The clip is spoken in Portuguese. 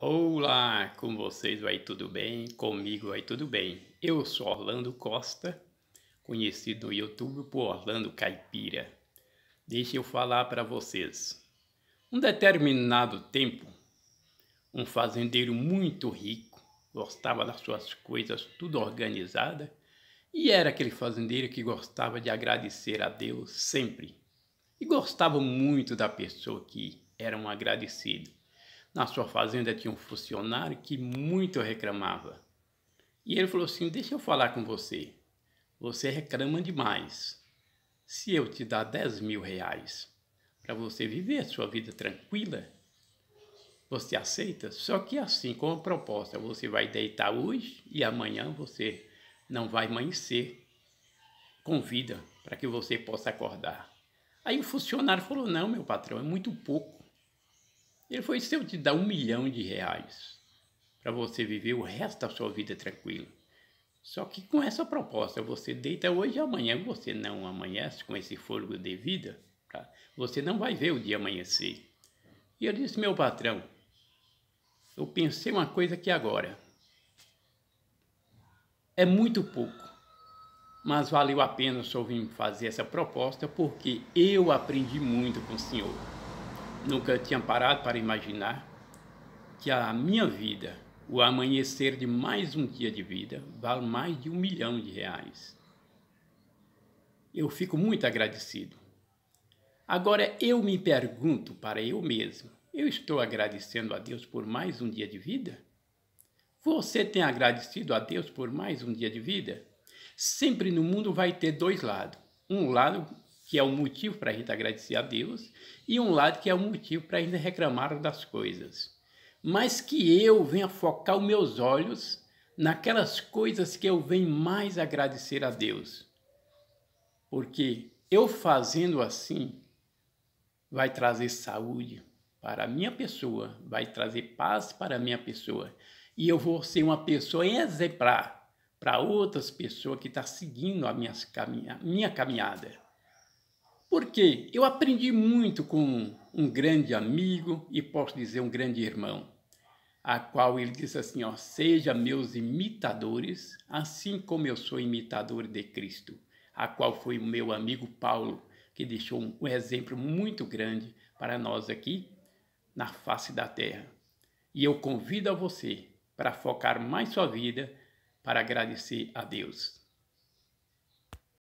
Olá, com vocês vai tudo bem? Comigo vai tudo bem. Eu sou Orlando Costa, conhecido no YouTube por Orlando Caipira. Deixa eu falar para vocês. Um determinado tempo, um fazendeiro muito rico gostava das suas coisas tudo organizada e era aquele fazendeiro que gostava de agradecer a Deus sempre e gostava muito da pessoa que era um agradecido. Na sua fazenda tinha um funcionário que muito reclamava. E ele falou assim: Deixa eu falar com você. Você reclama demais. Se eu te dar 10 mil reais para você viver a sua vida tranquila, você aceita? Só que assim, com a proposta, você vai deitar hoje e amanhã você não vai amanhecer. Convida para que você possa acordar. Aí o funcionário falou: Não, meu patrão, é muito pouco. Ele foi se eu te dar um milhão de reais para você viver o resto da sua vida tranquilo. Só que com essa proposta, você deita hoje e amanhã você não amanhece com esse fôlego de vida, tá? você não vai ver o dia amanhecer. E eu disse, meu patrão, eu pensei uma coisa aqui agora. É muito pouco, mas valeu a pena o vir fazer essa proposta porque eu aprendi muito com o senhor. Nunca tinha parado para imaginar que a minha vida, o amanhecer de mais um dia de vida, vale mais de um milhão de reais. Eu fico muito agradecido. Agora eu me pergunto para eu mesmo: eu estou agradecendo a Deus por mais um dia de vida? Você tem agradecido a Deus por mais um dia de vida? Sempre no mundo vai ter dois lados: um lado que é o motivo para a gente agradecer a Deus, e um lado que é o motivo para a gente reclamar das coisas. Mas que eu venha focar os meus olhos naquelas coisas que eu venho mais agradecer a Deus. Porque eu fazendo assim vai trazer saúde para a minha pessoa, vai trazer paz para a minha pessoa. E eu vou ser uma pessoa exemplar para outras pessoas que estão tá seguindo a minha caminhada. Porque eu aprendi muito com um grande amigo e posso dizer um grande irmão, a qual ele disse assim: ó, seja meus imitadores, assim como eu sou imitador de Cristo, a qual foi o meu amigo Paulo, que deixou um, um exemplo muito grande para nós aqui na face da terra. E eu convido a você para focar mais sua vida para agradecer a Deus.